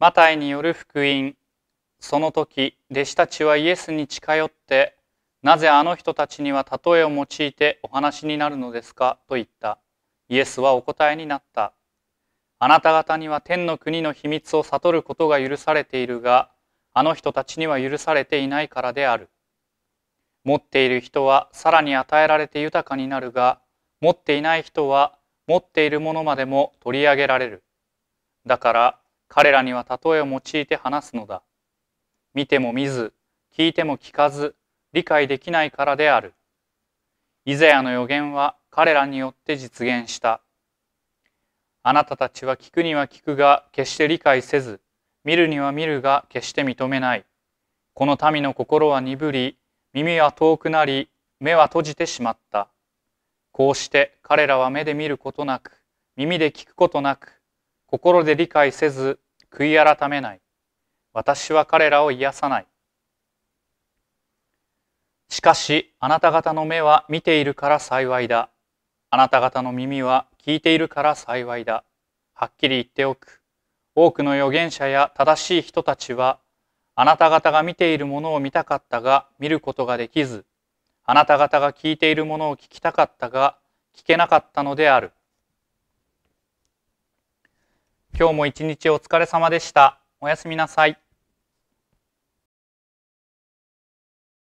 マタイによる福音その時弟子たちはイエスに近寄ってなぜあの人たちには例えを用いてお話になるのですかと言ったイエスはお答えになったあなた方には天の国の秘密を悟ることが許されているがあの人たちには許されていないからである持っている人はさらに与えられて豊かになるが持っていない人は持っているものまでも取り上げられるだから彼らには例えを用いて話すのだ。見ても見ず、聞いても聞かず、理解できないからである。イザヤの予言は彼らによって実現した。あなたたちは聞くには聞くが決して理解せず、見るには見るが決して認めない。この民の心は鈍り、耳は遠くなり、目は閉じてしまった。こうして彼らは目で見ることなく、耳で聞くことなく、心で理解せず悔い改めない私は彼らを癒さないしかしあなた方の目は見ているから幸いだあなた方の耳は聞いているから幸いだはっきり言っておく多くの預言者や正しい人たちはあなた方が見ているものを見たかったが見ることができずあなた方が聞いているものを聞きたかったが聞けなかったのである今日も一日お疲れ様でした。おやすみなさい。